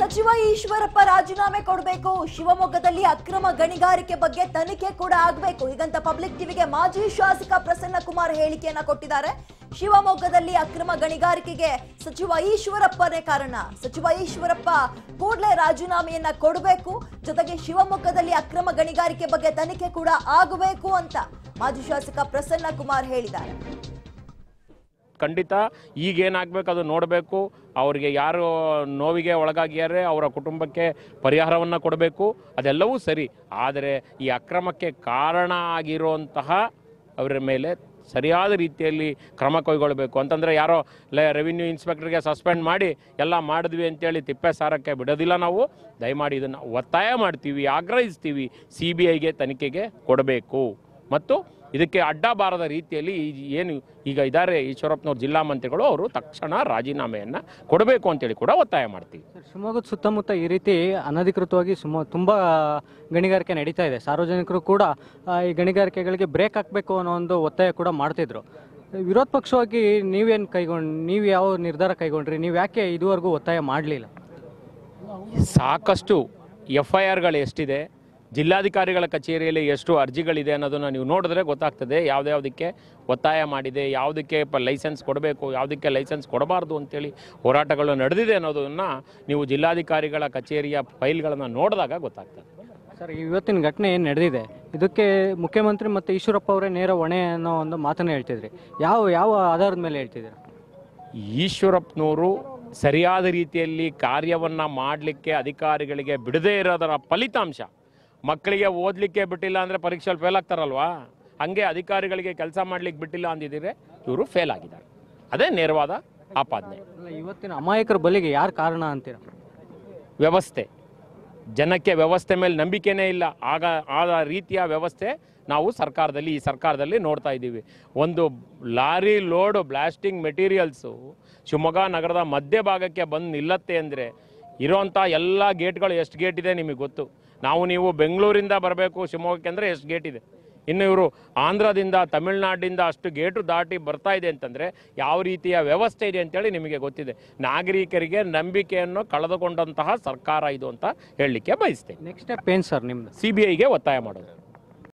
ಸಚಿವ ಈಶ್ವರಪ್ಪ ರಾಜೀನಾಮೆ ಕೊಡಬೇಕು ಶಿವಮೊಗ್ಗದಲ್ಲಿ ಅಕ್ರಮ ಗಣಿಗಾರಿಕೆ ಬಗ್ಗೆ ತನಿಖೆ ಕೂಡ ಆಗಬೇಕು ಹೀಗಂತ ಪಬ್ಲಿಕ್ ಟಿವಿಗೆ ಮಾಜಿ ಶಾಸಕ ಪ್ರಸನ್ನ ಕುಮಾರ್ ಹೇಳಿಕೆಯನ್ನ ಕೊಟ್ಟಿದ್ದಾರೆ ಶಿವಮೊಗ್ಗದಲ್ಲಿ ಅಕ್ರಮ ಗಣಿಗಾರಿಕೆಗೆ ಸಚಿವ ಈಶ್ವರಪ್ಪನೇ ಕಾರಣ ಸಚಿವ ಈಶ್ವರಪ್ಪ ಕೂಡಲೇ ರಾಜೀನಾಮೆಯನ್ನ ಕೊಡಬೇಕು ಜೊತೆಗೆ ಶಿವಮೊಗ್ಗದಲ್ಲಿ ಅಕ್ರಮ ಗಣಿಗಾರಿಕೆ ಬಗ್ಗೆ ತನಿಖೆ ಕೂಡ ಆಗಬೇಕು ಅಂತ ಮಾಜಿ ಶಾಸಕ ಪ್ರಸನ್ನ ಕುಮಾರ್ ಹೇಳಿದ್ದಾರೆ ಖಂಡಿತ ಈಗೇನಾಗಬೇಕು ಅದು ನೋಡಬೇಕು ಅವರಿಗೆ ಯಾರು ನೋವಿಗೆ ಒಳಗಾಗಿದ್ದಾರೆ ಅವರ ಕುಟುಂಬಕ್ಕೆ ಪರಿಹಾರವನ್ನು ಕೊಡಬೇಕು ಅದೆಲ್ಲವೂ ಸರಿ ಆದರೆ ಈ ಅಕ್ರಮಕ್ಕೆ ಕಾರಣ ಆಗಿರುವಂತಹ ಅವರ ಮೇಲೆ ಸರಿಯಾದ ರೀತಿಯಲ್ಲಿ ಕ್ರಮ ಕೈಗೊಳ್ಳಬೇಕು ಅಂತಂದರೆ ಯಾರೋ ಲೇ ರೆವಿನ್ಯೂ ಇನ್ಸ್ಪೆಕ್ಟರ್ಗೆ ಸಸ್ಪೆಂಡ್ ಮಾಡಿ ಎಲ್ಲ ಮಾಡಿದ್ವಿ ಅಂತೇಳಿ ತಿಪ್ಪೆ ಸಾರಕ್ಕೆ ಬಿಡೋದಿಲ್ಲ ನಾವು ದಯಮಾಡಿ ಇದನ್ನು ಒತ್ತಾಯ ಮಾಡ್ತೀವಿ ಆಗ್ರಹಿಸ್ತೀವಿ ಸಿ ಬಿ ಐಗೆ ತನಿಖೆಗೆ ಕೊಡಬೇಕು ಮತ್ತು ಇದಕ್ಕೆ ಅಡ್ಡ ಬಾರದ ರೀತಿಯಲ್ಲಿ ಏನು ಈಗ ಇದ್ದಾರೆ ಈಶ್ವರಪ್ಪನವ್ರ ಜಿಲ್ಲಾ ಮಂತ್ರಿಗಳು ಅವರು ತಕ್ಷಣ ರಾಜೀನಾಮೆಯನ್ನು ಕೊಡಬೇಕು ಅಂತೇಳಿ ಕೂಡ ಒತ್ತಾಯ ಮಾಡ್ತೀವಿ ಶಿವಮೊಗ್ಗದ ಸುತ್ತಮುತ್ತ ಈ ರೀತಿ ಅನಧಿಕೃತವಾಗಿ ಸುಮ ತುಂಬ ಗಣಿಗಾರಿಕೆ ನಡೀತಾ ಇದೆ ಸಾರ್ವಜನಿಕರು ಕೂಡ ಈ ಗಣಿಗಾರಿಕೆಗಳಿಗೆ ಬ್ರೇಕ್ ಹಾಕಬೇಕು ಅನ್ನೋ ಒಂದು ಒತ್ತಾಯ ಕೂಡ ಮಾಡ್ತಿದ್ರು ವಿರೋಧ ಪಕ್ಷವಾಗಿ ನೀವೇನು ಕೈಗೊಂಡು ನೀವು ಯಾವ ನಿರ್ಧಾರ ಕೈಗೊಂಡ್ರಿ ನೀವು ಯಾಕೆ ಇದುವರೆಗೂ ಒತ್ತಾಯ ಮಾಡಲಿಲ್ಲ ಸಾಕಷ್ಟು ಎಫ್ ಐ ಆರ್ಗಳು ಎಷ್ಟಿದೆ ಜಿಲ್ಲಾಧಿಕಾರಿಗಳ ಕಚೇರಿಯಲ್ಲಿ ಎಷ್ಟು ಅರ್ಜಿಗಳಿದೆ ಅನ್ನೋದನ್ನು ನೀವು ನೋಡಿದ್ರೆ ಗೊತ್ತಾಗ್ತದೆ ಯಾವುದ್ಯಾವುದಕ್ಕೆ ಒತ್ತಾಯ ಮಾಡಿದೆ ಯಾವುದಕ್ಕೆ ಪ ಲೈಸೆನ್ಸ್ ಕೊಡಬೇಕು ಯಾವುದಕ್ಕೆ ಲೈಸೆನ್ಸ್ ಕೊಡಬಾರ್ದು ಅಂತೇಳಿ ಹೋರಾಟಗಳು ನಡೆದಿದೆ ಅನ್ನೋದನ್ನು ನೀವು ಜಿಲ್ಲಾಧಿಕಾರಿಗಳ ಕಚೇರಿಯ ಫೈಲ್ಗಳನ್ನು ನೋಡಿದಾಗ ಗೊತ್ತಾಗ್ತದೆ ಸರ್ ಇವತ್ತಿನ ಘಟನೆ ಏನು ನಡೆದಿದೆ ಇದಕ್ಕೆ ಮುಖ್ಯಮಂತ್ರಿ ಮತ್ತು ಈಶ್ವರಪ್ಪ ಅವರೇ ನೇರ ಹೊಣೆ ಅನ್ನೋ ಒಂದು ಮಾತನ್ನು ಹೇಳ್ತಿದ್ರಿ ಯಾವ ಯಾವ ಆಧಾರದ ಮೇಲೆ ಹೇಳ್ತಿದ್ದೀರಾ ಈಶ್ವರಪ್ಪನವರು ಸರಿಯಾದ ರೀತಿಯಲ್ಲಿ ಕಾರ್ಯವನ್ನು ಮಾಡಲಿಕ್ಕೆ ಅಧಿಕಾರಿಗಳಿಗೆ ಬಿಡದೇ ಇರೋದರ ಫಲಿತಾಂಶ ಮಕ್ಕಳಿಗೆ ಓದಲಿಕ್ಕೆ ಬಿಟ್ಟಿಲ್ಲ ಅಂದರೆ ಪರೀಕ್ಷೆಯಲ್ಲಿ ಫೇಲ್ ಆಗ್ತಾರಲ್ವಾ ಹಾಗೆ ಅಧಿಕಾರಿಗಳಿಗೆ ಕೆಲಸ ಮಾಡ್ಲಿಕ್ಕೆ ಬಿಟ್ಟಿಲ್ಲ ಅಂದಿದ್ದೀರಿ ಇವರು ಫೇಲ್ ಆಗಿದ್ದಾರೆ ಅದೇ ನೇರವಾದ ಆಪಾದನೆ ಇವತ್ತಿನ ಅಮಾಯಕರ ಬಲಿಗೆ ಯಾರು ಕಾರಣ ಅಂತೀರ ವ್ಯವಸ್ಥೆ ಜನಕ್ಕೆ ವ್ಯವಸ್ಥೆ ಮೇಲೆ ನಂಬಿಕೆನೇ ಇಲ್ಲ ಆಗ ಆ ರೀತಿಯ ವ್ಯವಸ್ಥೆ ನಾವು ಸರ್ಕಾರದಲ್ಲಿ ಈ ಸರ್ಕಾರದಲ್ಲಿ ನೋಡ್ತಾ ಇದ್ದೀವಿ ಒಂದು lorry load blasting materials Shivamogga ನಗರದ ಮಧ್ಯ ಭಾಗಕ್ಕೆ ಬಂದು ನಿಲ್ಲತ್ತೆ ಅಂದರೆ ಇರೋಂಥ ಎಲ್ಲ ಗೇಟ್ಗಳು ಎಷ್ಟು ಗೇಟ್ ಇದೆ ನಿಮಗೆ ಗೊತ್ತು ನಾವು ನೀವು ಬೆಂಗಳೂರಿಂದ ಬರಬೇಕು ಶಿವಮೊಗ್ಗಕ್ಕೆ ಅಂದರೆ ಎಷ್ಟು ಗೇಟ್ ಇದೆ ಇನ್ನು ಇವರು ಆಂಧ್ರದಿಂದ ತಮಿಳ್ನಾಡಿಂದ ಅಷ್ಟು ಗೇಟು ದಾಟಿ ಬರ್ತಾ ಇದೆ ಅಂತಂದರೆ ಯಾವ ರೀತಿಯ ವ್ಯವಸ್ಥೆ ಇದೆ ಅಂತೇಳಿ ನಿಮಗೆ ಗೊತ್ತಿದೆ ನಾಗರಿಕರಿಗೆ ನಂಬಿಕೆಯನ್ನು ಕಳೆದುಕೊಂಡಂತಹ ಸರ್ಕಾರ ಇದು ಅಂತ ಹೇಳಲಿಕ್ಕೆ ಬಯಸ್ತೇನೆ ನೆಕ್ಸ್ಟ್ ಸ್ಟೆಪ್ ಸರ್ ನಿಮ್ಮದು ಸಿ ಬಿ ಐಗೆ ಒತ್ತಾಯ ಮಾಡೋದು